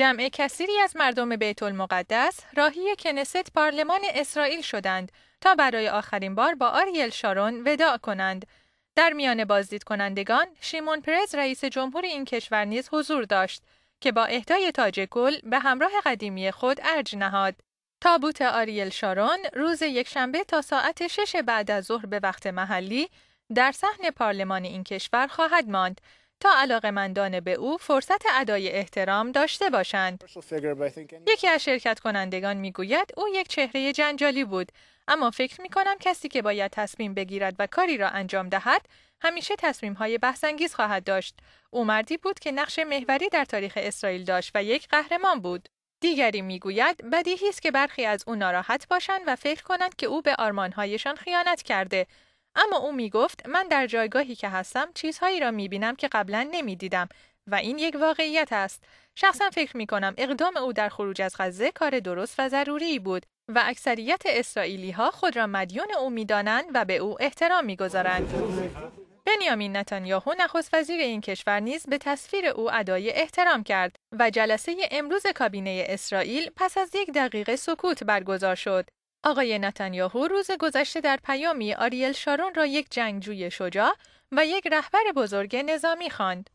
جمع کثیری از مردم بیت المقدس راهی کنست پارلمان اسرائیل شدند تا برای آخرین بار با آریل شارون وداع کنند. در میان بازدید کنندگان شیمون پرز رئیس جمهور این کشور نیز حضور داشت که با اهدای تاج گل به همراه قدیمی خود ارج نهاد. تابوت آریل شارون روز یکشنبه تا ساعت شش بعد از ظهر به وقت محلی در صحن پارلمان این کشور خواهد ماند تا علاقمندان به او فرصت ادای احترام داشته باشند. یکی از شرکت کنندگان گوید او یک چهره جنجالی بود اما فکر می کنم کسی که باید تصمیم بگیرد و کاری را انجام دهد همیشه تصمیم های بحثانگیز خواهد داشت. او مردی بود که نقش محوری در تاریخ اسرائیل داشت و یک قهرمان بود. دیگری میگوید بدیهی است که برخی از او ناراحت باشند و فکر کنند که او به آرمانهایشان خیانت کرده اما او می گفت من در جایگاهی که هستم چیزهایی را می بینم که قبلا نمی دیدم و این یک واقعیت است. شخصا فکر می کنم اقدام او در خروج از غزه کار درست و ضروری بود و اکثریت اسرائیلی ها خود را مدیون او می دانند و به او احترام می گذارند. بنیامین نتانیاهو نخست وزیر این کشور نیز به تصویر او ادای احترام کرد و جلسه امروز کابینه اسرائیل پس از یک دقیقه سکوت برگزار شد آقای نتانیاهو روز گذشته در پیامی آریل شارون را یک جنگجوی شجاع و یک رهبر بزرگ نظامی خواند.